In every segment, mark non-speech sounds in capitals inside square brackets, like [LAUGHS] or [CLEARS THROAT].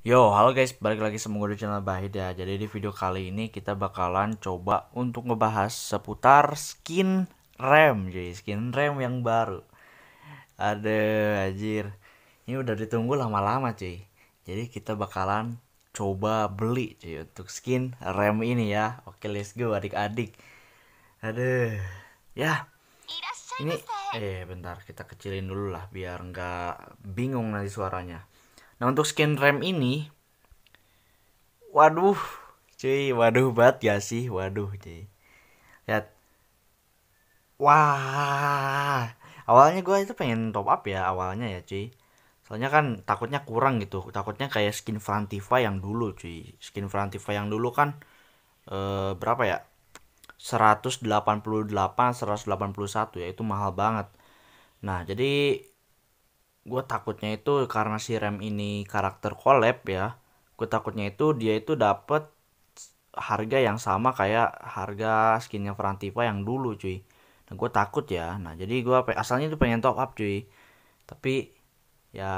Yo, halo guys, balik lagi semoga di channel Bahid ya Jadi di video kali ini kita bakalan coba untuk ngebahas seputar skin rem Jadi skin rem yang baru Ada ajir. Ini udah ditunggu lama-lama cuy Jadi kita bakalan coba beli cuy untuk skin rem ini ya Oke let's go adik-adik Aduh Ya Ini Eh bentar kita kecilin dulu lah biar nggak bingung nanti suaranya Nah untuk skin rem ini, waduh, cuy, waduh banget ya sih, waduh, cuy. Lihat, wah, awalnya gue itu pengen top up ya awalnya ya cuy. Soalnya kan takutnya kurang gitu, takutnya kayak skin Frantiva yang dulu cuy. Skin Frantiva yang dulu kan eh, berapa ya? 188, 181 ya itu mahal banget. Nah jadi gue takutnya itu karena si Rem ini karakter collab ya gue takutnya itu dia itu dapet harga yang sama kayak harga skinnya Frantiva yang dulu cuy nah gue takut ya nah jadi gue asalnya itu pengen top up cuy tapi ya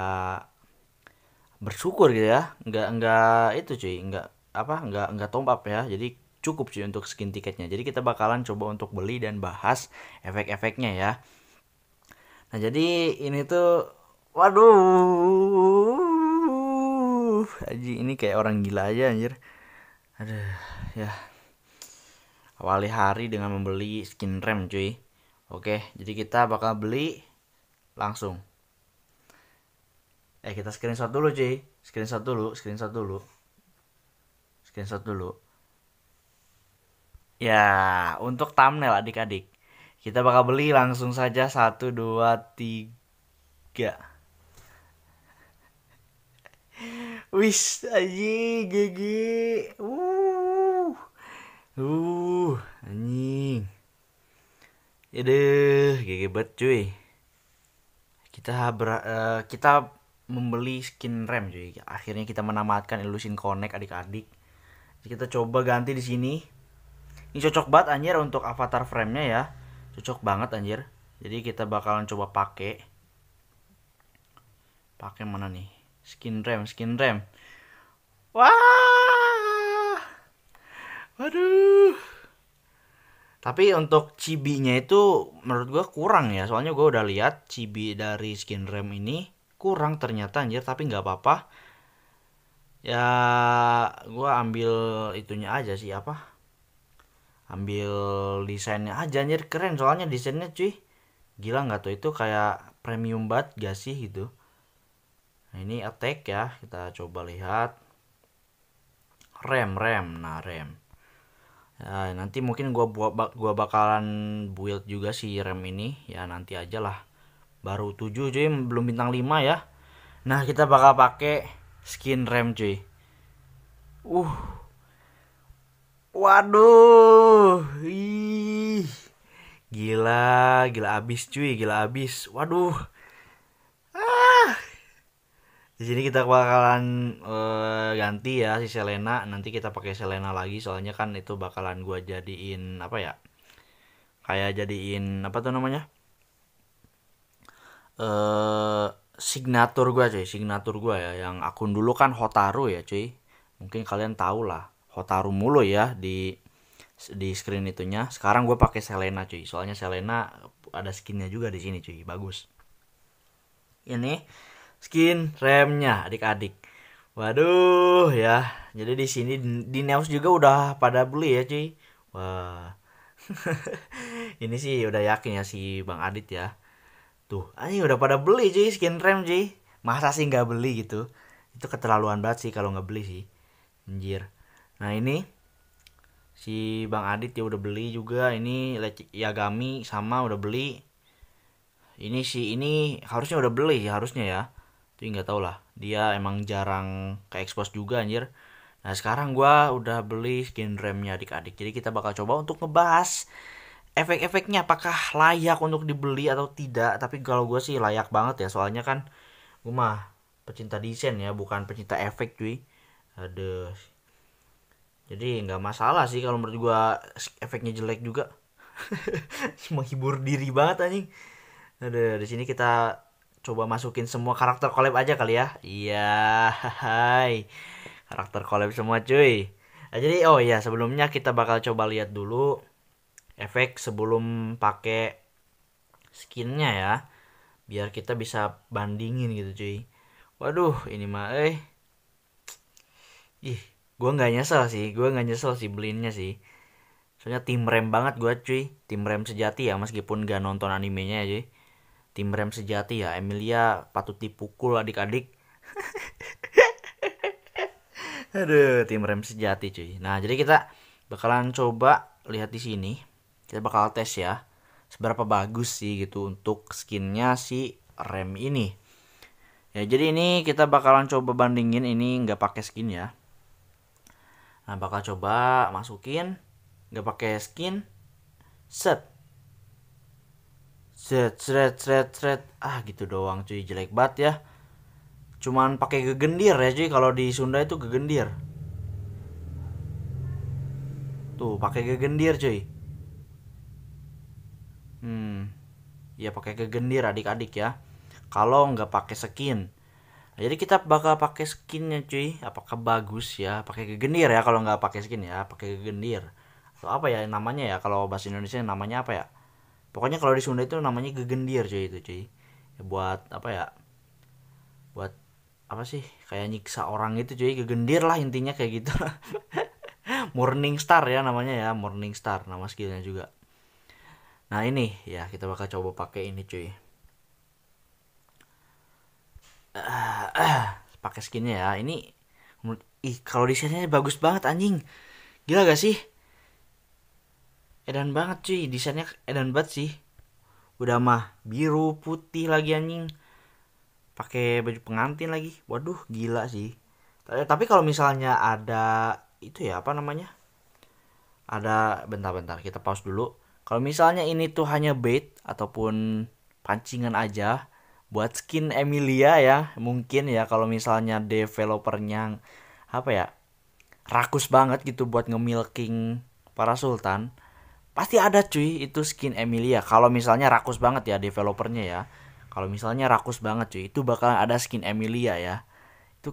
bersyukur gitu ya nggak nggak itu cuy nggak apa nggak nggak top up ya jadi cukup cuy untuk skin tiketnya jadi kita bakalan coba untuk beli dan bahas efek-efeknya ya nah jadi ini tuh Waduh. aji ini kayak orang gila aja anjir. Ada ya. Awali hari dengan membeli skin rem cuy. Oke, jadi kita bakal beli langsung. Eh, kita screenshot dulu cuy. Screenshot dulu, screenshot dulu. Screenshot dulu. Ya, untuk thumbnail adik-adik. Kita bakal beli langsung saja satu, dua, tiga Wis aji gigi. Uh. Uh, anjing. Aduh, ya gigi bet cuy. Kita ber, uh, kita membeli skin rem cuy. Akhirnya kita menamatkan Illusion Connect adik-adik. Kita coba ganti di sini. Ini cocok banget anjir untuk avatar frame-nya ya. Cocok banget anjir. Jadi kita bakalan coba pakai. Pakai mana nih? skin rem skin rem wah waduh tapi untuk cibinya itu menurut gue kurang ya soalnya gue udah lihat cibi dari skin rem ini kurang ternyata anjir tapi nggak apa-apa ya gue ambil itunya aja sih apa ambil desainnya aja anjir keren soalnya desainnya cuy gila nggak tuh itu kayak premium banget gak sih gitu Nah, ini attack ya. Kita coba lihat. Rem, rem. Nah, rem. Ya, nanti mungkin gua buat gua bakalan build juga si rem ini ya nanti aja lah. Baru 7 cuy, belum bintang 5 ya. Nah, kita bakal pakai skin rem cuy. Uh. Waduh. Ih. Gila, gila abis cuy, gila abis. Waduh di sini kita bakalan uh, ganti ya si Selena nanti kita pakai Selena lagi soalnya kan itu bakalan gua jadiin apa ya kayak jadiin apa tuh namanya eh uh, signatur gua cuy signatur gua ya yang akun dulu kan Hotaru ya cuy mungkin kalian tahu lah Hotaru mulu ya di di screen itunya sekarang gue pakai Selena cuy soalnya Selena ada skinnya juga di sini cuy bagus ini skin remnya adik-adik. Waduh ya, jadi di sini di Neos juga udah pada beli ya cuy. Wah, [LAUGHS] ini sih udah yakin ya si Bang Adit ya. Tuh, ah, ini udah pada beli cuy skin rem cuy. Masa sih nggak beli gitu? Itu keterlaluan banget sih kalau nggak beli sih. Anjir. Nah ini si Bang Adit ya udah beli juga. Ini Leci Yagami sama udah beli. Ini sih ini harusnya udah beli harusnya ya tapi nggak tau lah dia emang jarang ke expose juga anjir nah sekarang gue udah beli skin remnya adik-adik jadi kita bakal coba untuk ngebahas efek-efeknya apakah layak untuk dibeli atau tidak tapi kalau gue sih layak banget ya soalnya kan gue mah pecinta desain ya bukan pecinta efek cuy ada jadi nggak masalah sih kalau menurut gue efeknya jelek juga [LAUGHS] menghibur diri banget anjing ada di sini kita coba masukin semua karakter collab aja kali ya. Iya, hai. Karakter collab semua cuy. Nah, jadi oh ya sebelumnya kita bakal coba lihat dulu efek sebelum pakai skinnya ya. Biar kita bisa bandingin gitu cuy. Waduh, ini mah eh. Ih, gua nggak nyesel sih. Gua nggak nyesel sih belinya sih. Soalnya tim rem banget gua cuy, tim rem sejati ya meskipun gak nonton animenya ya cuy tim rem sejati ya Emilia patut dipukul adik-adik [LAUGHS] aduh tim rem sejati cuy nah jadi kita bakalan coba lihat di sini kita bakal tes ya seberapa bagus sih gitu untuk skinnya si rem ini ya jadi ini kita bakalan coba bandingin ini nggak pakai skin ya nah bakal coba masukin nggak pakai skin set Cret, cret, cret, cret. Ah, gitu doang cuy, jelek banget ya. Cuman pakai gegendir ya cuy, kalau di Sunda itu gegendir. Tuh, pakai gegendir cuy. Hmm. Ya pakai gegendir adik-adik ya. Kalau nggak pakai skin. Nah, jadi kita bakal pakai skinnya cuy. Apakah bagus ya? Pakai gegendir ya kalau nggak pakai skin ya, pakai gegendir. Atau apa ya namanya ya kalau bahasa Indonesia namanya apa ya? pokoknya kalau di Sunda itu namanya gegendir cuy itu cuy ya, buat apa ya buat apa sih kayak nyiksa orang itu cuy gegendir lah intinya kayak gitu [LAUGHS] Morning Star ya namanya ya Morning Star nama skillnya juga nah ini ya kita bakal coba pakai ini cuy uh, [CLEARS THROAT] uh, pakai skinnya ya ini ih kalau desainnya bagus banget anjing gila gak sih edan banget cuy desainnya edan banget sih udah mah biru putih lagi anjing pakai baju pengantin lagi waduh gila sih eh, tapi, kalau misalnya ada itu ya apa namanya ada bentar-bentar kita pause dulu kalau misalnya ini tuh hanya bait ataupun pancingan aja buat skin Emilia ya mungkin ya kalau misalnya developernya apa ya rakus banget gitu buat ngemilking para sultan pasti ada cuy itu skin Emilia kalau misalnya rakus banget ya developernya ya kalau misalnya rakus banget cuy itu bakal ada skin Emilia ya itu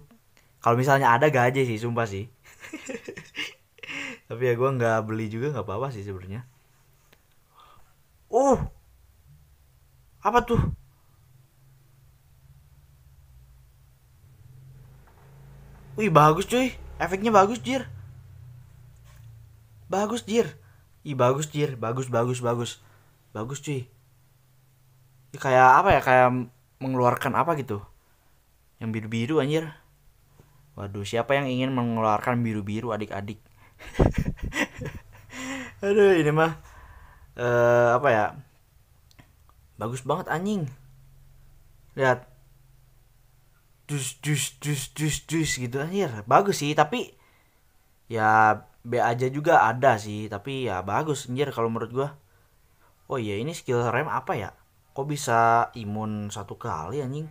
kalau misalnya ada gak aja sih sumpah sih [LAUGHS] tapi ya gue nggak beli juga nggak apa-apa sih sebenarnya uh apa tuh Wih bagus cuy Efeknya bagus jir Bagus jir Ih bagus jir, bagus bagus bagus. Bagus cuy. Ya, kayak apa ya? Kayak mengeluarkan apa gitu. Yang biru-biru anjir. Waduh, siapa yang ingin mengeluarkan biru-biru adik-adik? [LAUGHS] Aduh, ini mah eh apa ya? Bagus banget anjing. Lihat. Dus dus dus dus dus gitu anjir. Bagus sih, tapi ya B aja juga ada sih tapi ya bagus anjir kalau menurut gua oh iya ini skill rem apa ya kok bisa imun satu kali anjing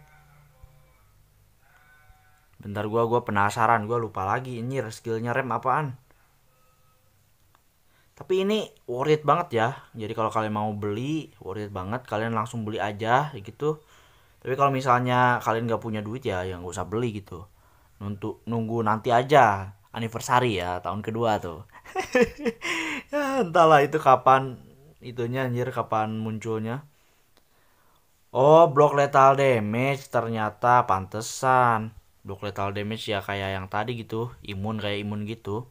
bentar gua gua penasaran gua lupa lagi anjir skillnya rem apaan tapi ini worth it banget ya jadi kalau kalian mau beli worth it banget kalian langsung beli aja gitu tapi kalau misalnya kalian gak punya duit ya yang gak usah beli gitu untuk nunggu nanti aja anniversary ya tahun kedua tuh [LAUGHS] ya entahlah itu kapan itunya anjir kapan munculnya oh block lethal damage ternyata pantesan block lethal damage ya kayak yang tadi gitu imun kayak imun gitu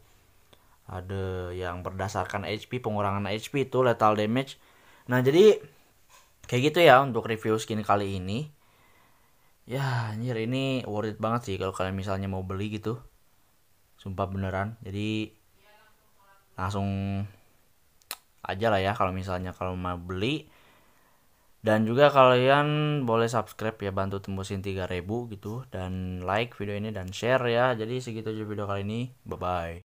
ada yang berdasarkan HP pengurangan HP itu lethal damage nah jadi kayak gitu ya untuk review skin kali ini ya anjir ini worth it banget sih kalau kalian misalnya mau beli gitu sumpah beneran jadi langsung aja lah ya kalau misalnya kalau mau beli dan juga kalian boleh subscribe ya bantu tembusin 3000 gitu dan like video ini dan share ya jadi segitu aja video kali ini bye bye